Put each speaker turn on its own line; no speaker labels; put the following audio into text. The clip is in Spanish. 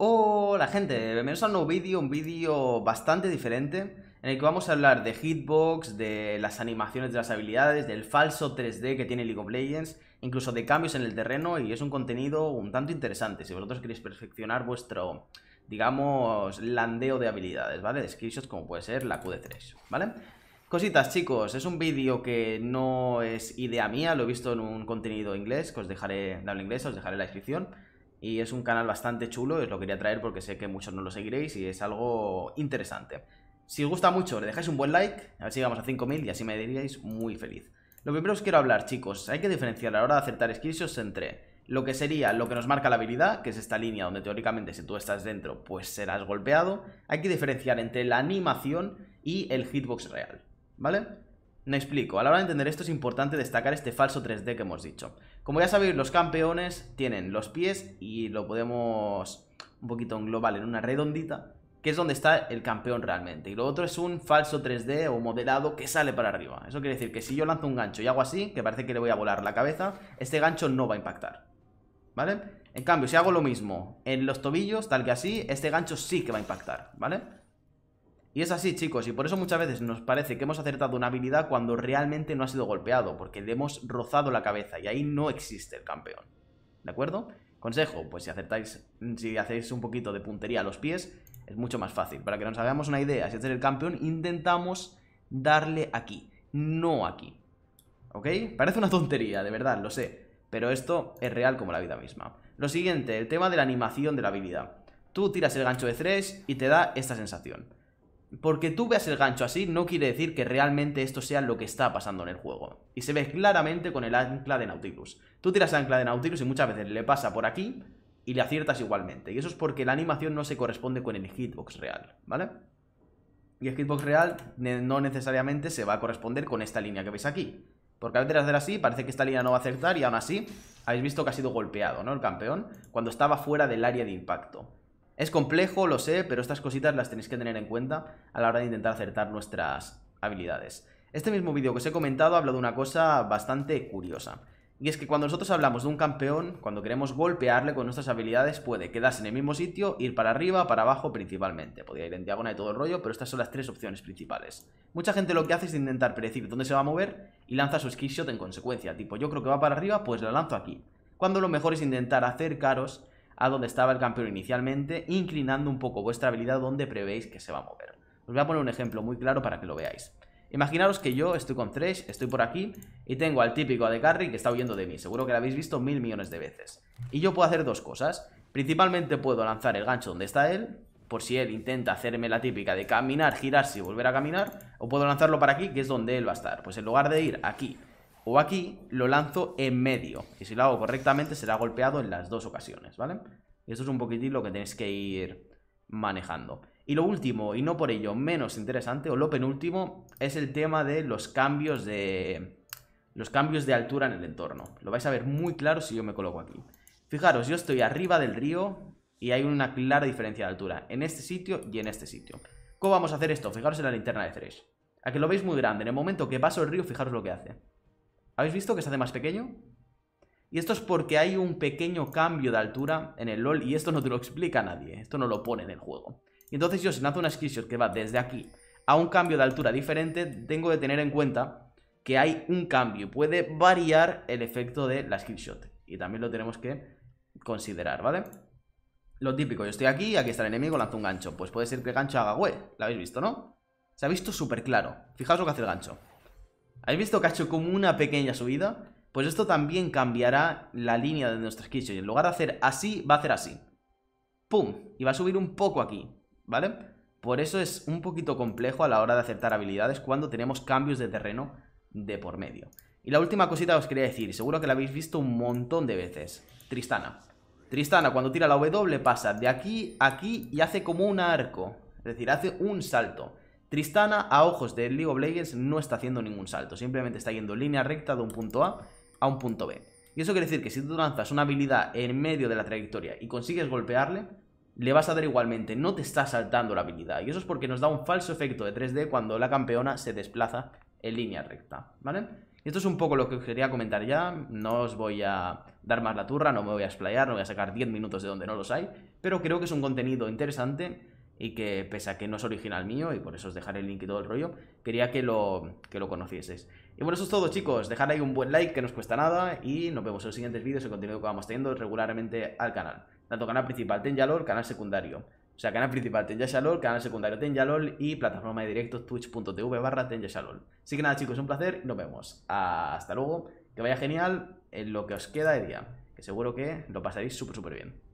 Hola gente, bienvenidos a un nuevo vídeo, un vídeo bastante diferente en el que vamos a hablar de hitbox, de las animaciones de las habilidades, del falso 3D que tiene League of Legends, incluso de cambios en el terreno y es un contenido un tanto interesante si vosotros queréis perfeccionar vuestro, digamos, landeo de habilidades, ¿vale? De como puede ser la Q de 3 ¿vale? Cositas chicos, es un vídeo que no es idea mía, lo he visto en un contenido inglés que os dejaré, darle inglés, os dejaré la descripción y es un canal bastante chulo, os lo quería traer porque sé que muchos no lo seguiréis y es algo interesante. Si os gusta mucho, le dejáis un buen like, a ver si llegamos a 5000 y así me diríais muy feliz. Lo primero os quiero hablar, chicos, hay que diferenciar a la hora de acertar skillshots entre lo que sería lo que nos marca la habilidad, que es esta línea donde teóricamente si tú estás dentro pues serás golpeado, hay que diferenciar entre la animación y el hitbox real, ¿vale? No explico, a la hora de entender esto es importante destacar este falso 3D que hemos dicho. Como ya sabéis, los campeones tienen los pies y lo podemos un poquito en global, en una redondita, que es donde está el campeón realmente. Y lo otro es un falso 3D o modelado que sale para arriba. Eso quiere decir que si yo lanzo un gancho y hago así, que parece que le voy a volar la cabeza, este gancho no va a impactar. ¿Vale? En cambio, si hago lo mismo en los tobillos, tal que así, este gancho sí que va a impactar, ¿vale? Y es así, chicos, y por eso muchas veces nos parece que hemos acertado una habilidad cuando realmente no ha sido golpeado, porque le hemos rozado la cabeza y ahí no existe el campeón. ¿De acuerdo? Consejo, pues si acertáis, si hacéis un poquito de puntería a los pies, es mucho más fácil. Para que nos hagamos una idea, si hacer este el campeón, intentamos darle aquí, no aquí. ¿Ok? Parece una tontería, de verdad, lo sé. Pero esto es real como la vida misma. Lo siguiente, el tema de la animación de la habilidad. Tú tiras el gancho de tres y te da esta sensación. Porque tú veas el gancho así no quiere decir que realmente esto sea lo que está pasando en el juego. Y se ve claramente con el ancla de Nautilus. Tú tiras el ancla de Nautilus y muchas veces le pasa por aquí y le aciertas igualmente. Y eso es porque la animación no se corresponde con el hitbox real, ¿vale? Y el hitbox real no necesariamente se va a corresponder con esta línea que veis aquí. Porque al veces hacer así, parece que esta línea no va a acertar y aún así habéis visto que ha sido golpeado, ¿no? El campeón, cuando estaba fuera del área de impacto. Es complejo, lo sé, pero estas cositas las tenéis que tener en cuenta a la hora de intentar acertar nuestras habilidades. Este mismo vídeo que os he comentado habla de una cosa bastante curiosa. Y es que cuando nosotros hablamos de un campeón, cuando queremos golpearle con nuestras habilidades, puede quedarse en el mismo sitio, ir para arriba, para abajo principalmente. Podría ir en diagonal y todo el rollo, pero estas son las tres opciones principales. Mucha gente lo que hace es intentar predecir dónde se va a mover y lanza su skill en consecuencia. Tipo, yo creo que va para arriba, pues la lanzo aquí. Cuando lo mejor es intentar acercaros a donde estaba el campeón inicialmente, inclinando un poco vuestra habilidad donde prevéis que se va a mover. Os voy a poner un ejemplo muy claro para que lo veáis. Imaginaros que yo estoy con Thresh, estoy por aquí y tengo al típico de Carry que está huyendo de mí. Seguro que lo habéis visto mil millones de veces. Y yo puedo hacer dos cosas. Principalmente puedo lanzar el gancho donde está él, por si él intenta hacerme la típica de caminar, girarse y volver a caminar. O puedo lanzarlo para aquí, que es donde él va a estar. Pues en lugar de ir aquí o aquí, lo lanzo en medio. Y si lo hago correctamente, será golpeado en las dos ocasiones, ¿vale? Esto es un poquitín lo que tenéis que ir manejando. Y lo último, y no por ello menos interesante, o lo penúltimo, es el tema de los cambios de. Los cambios de altura en el entorno. Lo vais a ver muy claro si yo me coloco aquí. Fijaros, yo estoy arriba del río y hay una clara diferencia de altura en este sitio y en este sitio. ¿Cómo vamos a hacer esto? Fijaros en la linterna de 3. A que lo veis muy grande. En el momento que paso el río, fijaros lo que hace. ¿Habéis visto que se hace más pequeño? Y esto es porque hay un pequeño cambio de altura en el LoL y esto no te lo explica nadie, esto no lo pone en el juego. Y entonces yo si lanzo una screenshot que va desde aquí a un cambio de altura diferente, tengo que tener en cuenta que hay un cambio, puede variar el efecto de la screenshot. Y también lo tenemos que considerar, ¿vale? Lo típico, yo estoy aquí, aquí está el enemigo, lanzo un gancho. Pues puede ser que el gancho haga güey, lo habéis visto, ¿no? Se ha visto súper claro. Fijaos lo que hace el gancho. ¿Habéis visto que ha hecho como una pequeña subida? Pues esto también cambiará la línea de nuestro keys. Y en lugar de hacer así, va a hacer así. ¡Pum! Y va a subir un poco aquí, ¿vale? Por eso es un poquito complejo a la hora de acertar habilidades cuando tenemos cambios de terreno de por medio. Y la última cosita que os quería decir, seguro que la habéis visto un montón de veces. Tristana. Tristana cuando tira la W pasa de aquí a aquí y hace como un arco. Es decir, hace un salto. Tristana, a ojos de League of Legends, no está haciendo ningún salto. Simplemente está yendo en línea recta de un punto A a un punto B. Y eso quiere decir que si tú lanzas una habilidad en medio de la trayectoria y consigues golpearle, le vas a dar igualmente, no te está saltando la habilidad. Y eso es porque nos da un falso efecto de 3D cuando la campeona se desplaza en línea recta, ¿vale? Esto es un poco lo que os quería comentar ya, no os voy a dar más la turra, no me voy a explayar, no voy a sacar 10 minutos de donde no los hay, pero creo que es un contenido interesante y que pese a que no es original mío y por eso os dejaré el link y todo el rollo, quería que lo, que lo conocieseis. Y bueno, eso es todo chicos, dejad ahí un buen like que no os cuesta nada y nos vemos en los siguientes vídeos El contenido que vamos teniendo regularmente al canal. Tanto canal principal Tenjalol, canal secundario. O sea, canal principal Tenjalol, canal secundario Tenjalol y plataforma de directos twitch.tv barra Tenjalol. Así que nada chicos, un placer nos vemos. Hasta luego, que vaya genial en lo que os queda de día, que seguro que lo pasaréis súper súper bien.